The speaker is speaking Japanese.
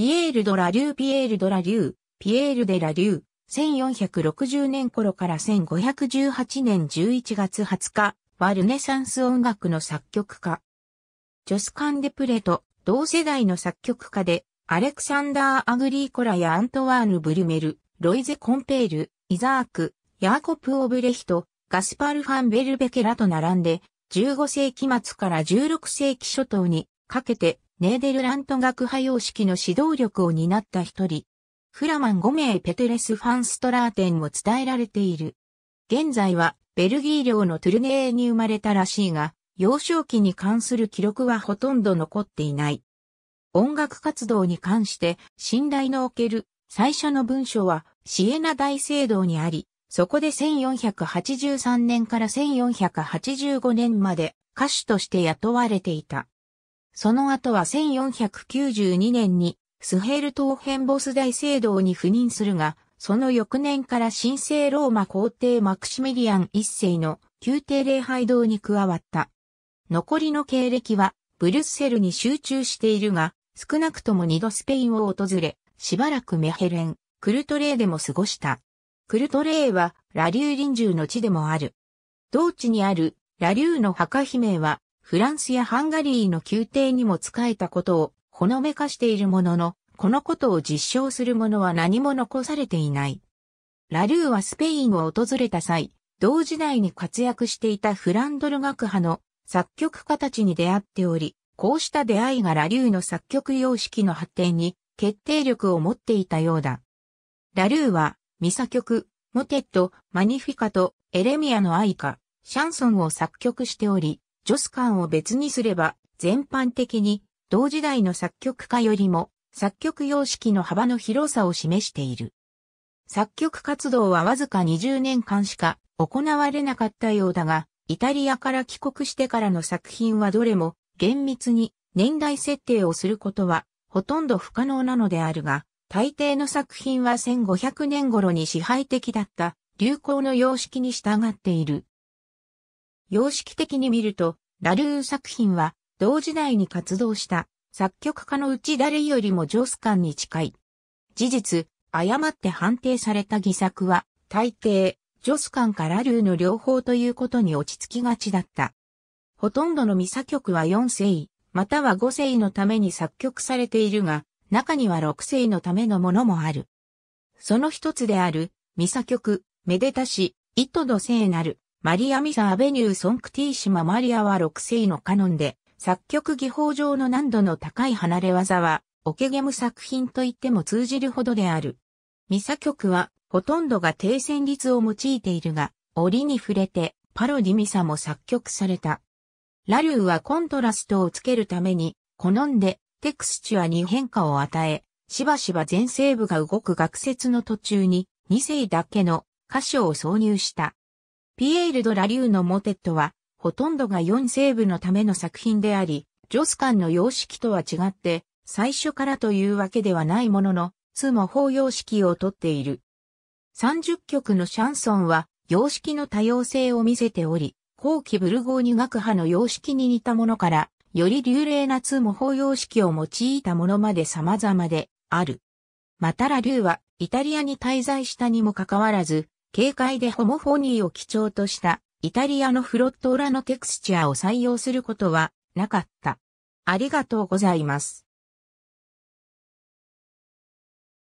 ピエール・ド・ラ・リュー・ピエール・ド・ラ・リュー、ピエール・デ・ラ・リュー、1460年頃から1518年11月20日はルネサンス音楽の作曲家。ジョスカンデプレと同世代の作曲家で、アレクサンダー・アグリーコラやアントワーヌ・ブリュメル、ロイゼ・コンペール、イザーク、ヤーコプ・オブレヒト、ガスパル・ファン・ベルベケラと並んで、15世紀末から16世紀初頭にかけてネーデルラント学派様式の指導力を担った一人、フラマン5名ペテレス・ファンストラーテンも伝えられている。現在はベルギー領のトゥルネーに生まれたらしいが、幼少期に関する記録はほとんど残っていない。音楽活動に関して信頼のおける最初の文書はシエナ大聖堂にあり、そこで1483年から1485年まで歌手として雇われていた。その後は1492年にスヘル島ンボス大聖堂に赴任するが、その翌年から神聖ローマ皇帝マクシミリアン一世の宮廷礼拝堂に加わった。残りの経歴はブリュッセルに集中しているが、少なくとも二度スペインを訪れ、しばらくメヘレン、クルトレーでも過ごした。クルトレーはラリュー臨終の地でもある。同地にあるラリューの墓姫はフランスやハンガリーの宮廷にも仕えたことをほのめかしているものの、このことを実証するものは何も残されていない。ラルーはスペインを訪れた際、同時代に活躍していたフランドル学派の作曲家たちに出会っており、こうした出会いがラリューの作曲様式の発展に決定力を持っていたようだ。ラルーは、ミサ曲、モテット、マニフィカとエレミアの愛歌、シャンソンを作曲しており、ジョス感を別にすれば、全般的に同時代の作曲家よりも作曲様式の幅の広さを示している。作曲活動はわずか20年間しか行われなかったようだが、イタリアから帰国してからの作品はどれも厳密に年代設定をすることはほとんど不可能なのであるが、大抵の作品は1500年頃に支配的だった流行の様式に従っている。様式的に見ると、ラルー作品は、同時代に活動した作曲家のうち誰よりもジョスカンに近い。事実、誤って判定された偽作は、大抵、ジョスカンかラルーの両方ということに落ち着きがちだった。ほとんどのミサ曲は4世、または5世のために作曲されているが、中には6世のためのものもある。その一つである、ミサ曲、めでたし、糸の聖なる、マリア・ミサ・アベニュー・ソンクティーシマ・マリアは6世のカノンで、作曲技法上の難度の高い離れ技は、オケゲム作品といっても通じるほどである。ミサ曲は、ほとんどが低旋律を用いているが、折に触れて、パロディミサも作曲された。ラリューはコントラストをつけるために、好んで、テクスチュアに変化を与え、しばしば全声部が動く学説の途中に、2世だけの歌詞を挿入した。ピエール・ド・ラ・リューのモテットは、ほとんどが4セーブのための作品であり、ジョスカンの様式とは違って、最初からというわけではないものの、つも法様式をとっている。30曲のシャンソンは、様式の多様性を見せており、後期ブルゴーニュ学派の様式に似たものから、より流麗な通も法様式を用いたものまで様々である。またラリューはイタリアに滞在したにもかかわらず、軽快でホモフォニーを基調としたイタリアのフロット裏のテクスチャーを採用することはなかった。ありがとうございます。